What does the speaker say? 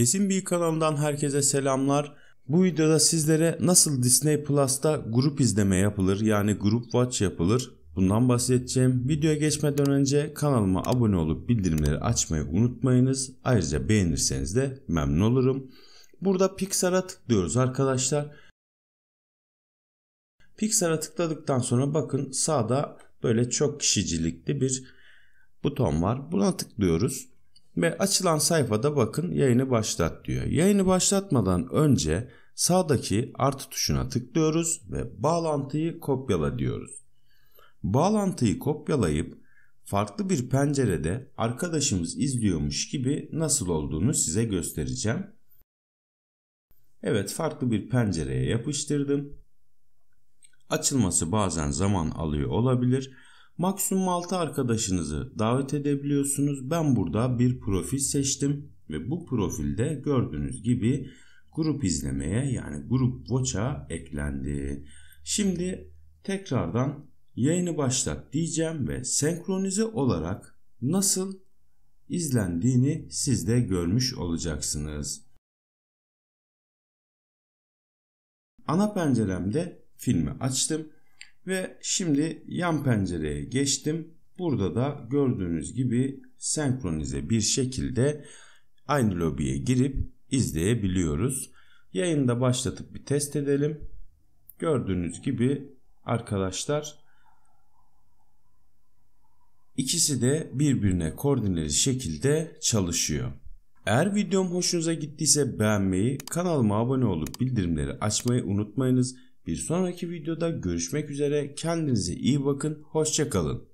Kesin bir kanalından herkese selamlar. Bu videoda sizlere nasıl Disney Plus'ta grup izleme yapılır yani grup watch yapılır bundan bahsedeceğim. Videoya geçmeden önce kanalıma abone olup bildirimleri açmayı unutmayınız. Ayrıca beğenirseniz de memnun olurum. Burada Pixar'a tıklıyoruz arkadaşlar. Pixar'a tıkladıktan sonra bakın sağda böyle çok kişicilikli bir buton var. Buna tıklıyoruz. Ve açılan sayfada bakın yayını başlat diyor. Yayını başlatmadan önce sağdaki artı tuşuna tıklıyoruz ve bağlantıyı kopyala diyoruz. Bağlantıyı kopyalayıp farklı bir pencerede arkadaşımız izliyormuş gibi nasıl olduğunu size göstereceğim. Evet farklı bir pencereye yapıştırdım. Açılması bazen zaman alıyor olabilir Maksimum 6 arkadaşınızı davet edebiliyorsunuz. Ben burada bir profil seçtim ve bu profilde gördüğünüz gibi grup izlemeye yani grup watch'a eklendi. Şimdi tekrardan yayını başlat diyeceğim ve senkronize olarak nasıl izlendiğini siz de görmüş olacaksınız. Ana penceremde filmi açtım ve şimdi yan pencereye geçtim. Burada da gördüğünüz gibi senkronize bir şekilde aynı lobiye girip izleyebiliyoruz. Yayında başlatıp bir test edelim. Gördüğünüz gibi arkadaşlar ikisi de birbirine koordineli şekilde çalışıyor. Eğer videom hoşunuza gittiyse beğenmeyi, kanalıma abone olup bildirimleri açmayı unutmayınız. Bir sonraki videoda görüşmek üzere. Kendinize iyi bakın. Hoşçakalın.